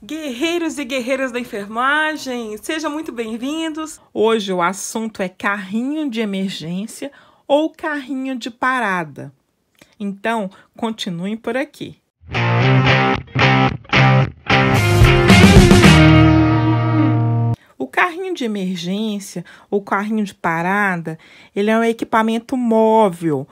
Guerreiros e guerreiras da enfermagem, sejam muito bem-vindos. Hoje o assunto é carrinho de emergência ou carrinho de parada. Então, continuem por aqui. O carrinho de emergência ou carrinho de parada, ele é um equipamento móvel.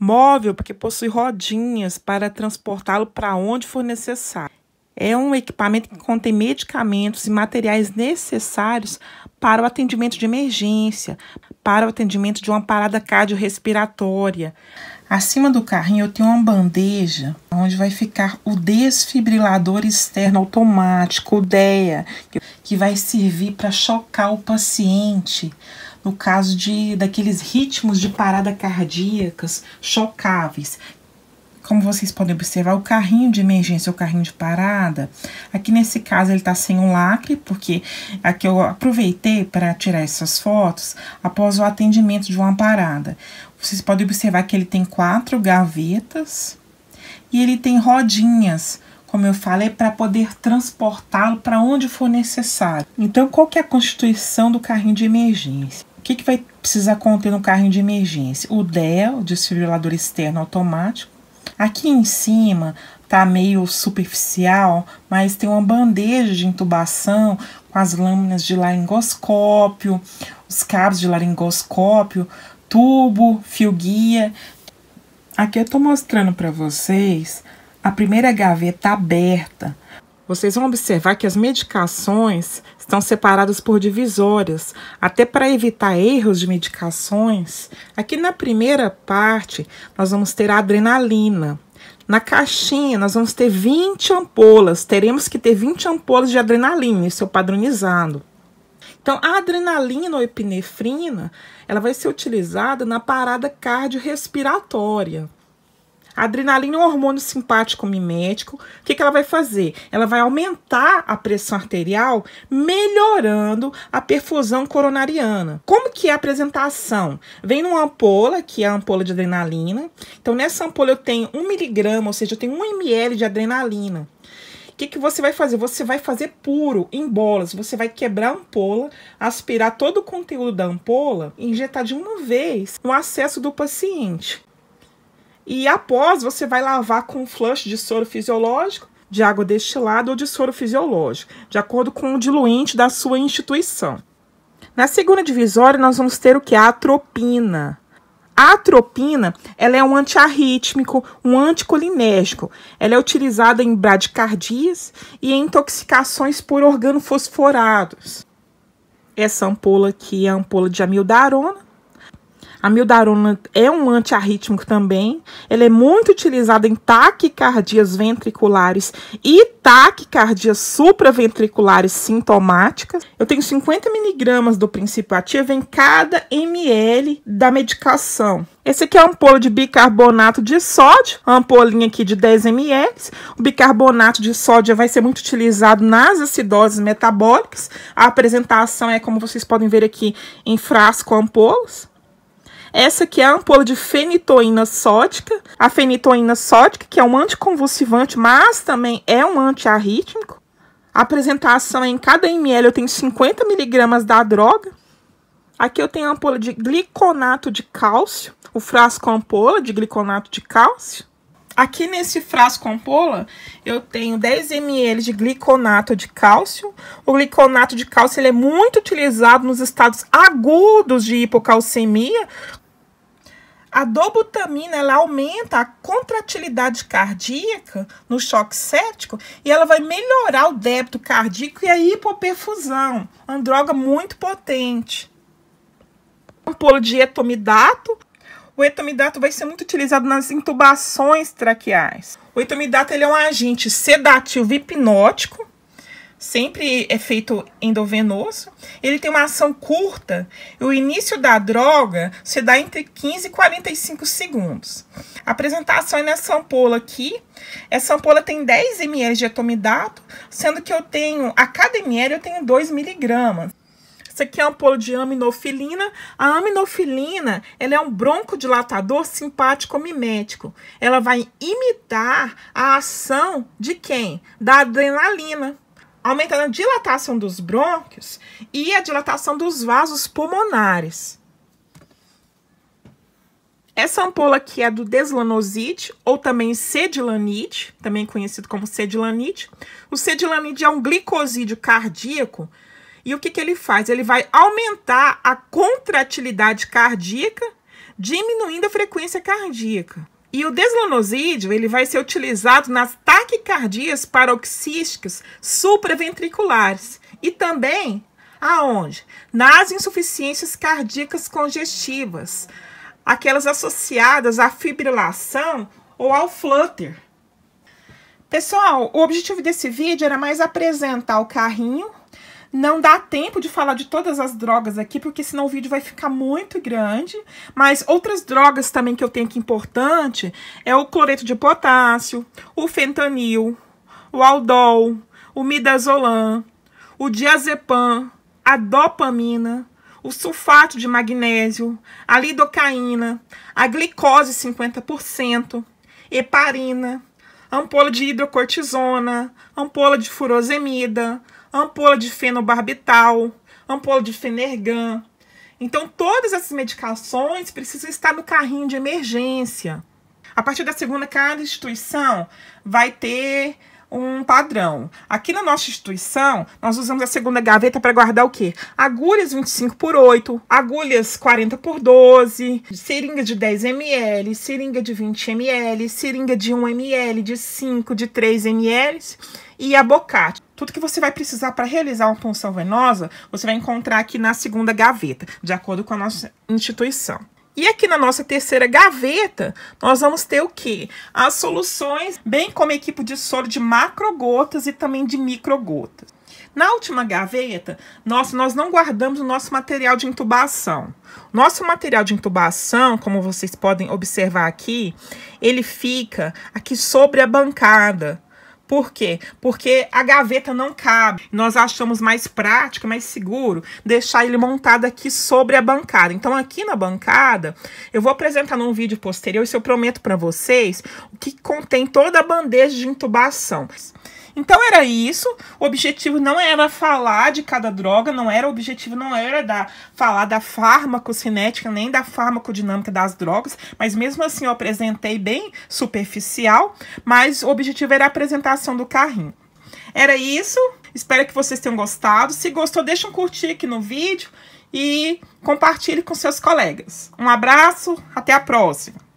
Móvel porque possui rodinhas para transportá-lo para onde for necessário. É um equipamento que contém medicamentos e materiais necessários para o atendimento de emergência, para o atendimento de uma parada cardiorrespiratória. Acima do carrinho eu tenho uma bandeja onde vai ficar o desfibrilador externo automático, o DEA, que vai servir para chocar o paciente no caso de daqueles ritmos de parada cardíacas chocáveis, como vocês podem observar, o carrinho de emergência, o carrinho de parada, aqui nesse caso ele tá sem um lacre, porque aqui eu aproveitei para tirar essas fotos após o atendimento de uma parada. Vocês podem observar que ele tem quatro gavetas e ele tem rodinhas, como eu falei, para poder transportá-lo para onde for necessário. Então, qual que é a constituição do carrinho de emergência? O que, que vai precisar conter no carrinho de emergência? O DEL, desfibrilador externo automático, Aqui em cima tá meio superficial, mas tem uma bandeja de intubação com as lâminas de laringoscópio, os cabos de laringoscópio, tubo, fio guia. Aqui eu tô mostrando para vocês a primeira gaveta aberta vocês vão observar que as medicações estão separadas por divisórias, até para evitar erros de medicações. Aqui na primeira parte, nós vamos ter a adrenalina. Na caixinha, nós vamos ter 20 ampolas, teremos que ter 20 ampolas de adrenalina, isso é padronizado. Então, a adrenalina ou epinefrina, ela vai ser utilizada na parada cardiorrespiratória. A adrenalina é um hormônio simpático mimético. O que, que ela vai fazer? Ela vai aumentar a pressão arterial, melhorando a perfusão coronariana. Como que é a apresentação? Vem numa ampola, que é a ampola de adrenalina. Então, nessa ampola eu tenho 1 miligrama, ou seja, eu tenho 1 ml de adrenalina. O que, que você vai fazer? Você vai fazer puro, em bolas. Você vai quebrar a ampola, aspirar todo o conteúdo da ampola, injetar de uma vez no acesso do paciente. E após, você vai lavar com flush de soro fisiológico, de água destilada ou de soro fisiológico, de acordo com o diluente da sua instituição. Na segunda divisória, nós vamos ter o que? A atropina. A atropina ela é um antiarrítmico, um anticolinérgico. Ela é utilizada em bradicardias e em intoxicações por organofosforados. Essa ampola aqui é a ampola de amildarona. A mildarona é um antiarrítmico também. Ele é muito utilizado em taquicardias ventriculares e taquicardias supraventriculares sintomáticas. Eu tenho 50 miligramas do princípio ativo em cada ml da medicação. Esse aqui é um polo de bicarbonato de sódio, é uma ampolinha aqui de 10 ml. O bicarbonato de sódio vai ser muito utilizado nas acidoses metabólicas. A apresentação é como vocês podem ver aqui em frasco ampolas. Essa aqui é a ampola de fenitoína sódica. A fenitoína sódica, que é um anticonvulsivante, mas também é um antiarrítmico. A apresentação é em cada ml eu tenho 50 miligramas da droga. Aqui eu tenho a ampola de gliconato de cálcio, o frasco ampola de gliconato de cálcio. Aqui nesse frasco ampola, eu tenho 10 ml de gliconato de cálcio. O gliconato de cálcio ele é muito utilizado nos estados agudos de hipocalcemia, a dobutamina ela aumenta a contratilidade cardíaca no choque cético e ela vai melhorar o débito cardíaco e a hipoperfusão, uma droga muito potente. O polo de etomidato. O etomidato vai ser muito utilizado nas intubações traqueais. O etomidato ele é um agente sedativo hipnótico sempre é feito endovenoso. Ele tem uma ação curta e o início da droga se dá entre 15 e 45 segundos. A apresentação é nessa ampola aqui. Essa ampola tem 10 ml de atomidato, sendo que eu tenho, a cada ml eu tenho 2 miligramas. Essa aqui é uma polo de aminofilina. A aminofilina ela é um broncodilatador simpático mimético. Ela vai imitar a ação de quem? Da adrenalina aumentando a dilatação dos brônquios e a dilatação dos vasos pulmonares. Essa ampola aqui é do deslanosite ou também sedilanite, também conhecido como sedilanite. O sedilanite é um glicosídeo cardíaco, e o que, que ele faz? Ele vai aumentar a contratilidade cardíaca, diminuindo a frequência cardíaca. E o deslanosídeo ele vai ser utilizado nas taquicardias paroxísticas supraventriculares e também aonde? Nas insuficiências cardíacas congestivas, aquelas associadas à fibrilação ou ao flutter. Pessoal, o objetivo desse vídeo era mais apresentar o carrinho não dá tempo de falar de todas as drogas aqui, porque senão o vídeo vai ficar muito grande. Mas outras drogas também que eu tenho aqui importante é o cloreto de potássio, o fentanil, o aldol, o midazolam, o diazepam, a dopamina, o sulfato de magnésio, a lidocaína, a glicose 50%, heparina, ampola de hidrocortisona, ampola de furosemida, ampola de fenobarbital, ampola de fenergan. Então, todas essas medicações precisam estar no carrinho de emergência. A partir da segunda, cada instituição vai ter um padrão. Aqui na nossa instituição, nós usamos a segunda gaveta para guardar o quê? Agulhas 25 por 8, agulhas 40 por 12, seringa de 10 ml, seringa de 20 ml, seringa de 1 ml, de 5, de 3 ml e abocate. Tudo que você vai precisar para realizar uma punção venosa, você vai encontrar aqui na segunda gaveta, de acordo com a nossa instituição. E aqui na nossa terceira gaveta, nós vamos ter o que? As soluções, bem como equipo equipe de soro de macrogotas e também de microgotas. Na última gaveta, nós, nós não guardamos o nosso material de intubação. Nosso material de intubação, como vocês podem observar aqui, ele fica aqui sobre a bancada, por quê? Porque a gaveta não cabe. Nós achamos mais prático, mais seguro deixar ele montado aqui sobre a bancada. Então aqui na bancada, eu vou apresentar num vídeo posterior, isso eu prometo para vocês, o que contém toda a bandeja de intubação. Então era isso. O objetivo não era falar de cada droga, não era o objetivo não era da, falar da farmacocinética nem da farmacodinâmica das drogas, mas mesmo assim eu apresentei bem superficial, mas o objetivo era a apresentação do carrinho. Era isso. Espero que vocês tenham gostado. Se gostou, deixa um curtir aqui no vídeo e compartilhe com seus colegas. Um abraço, até a próxima.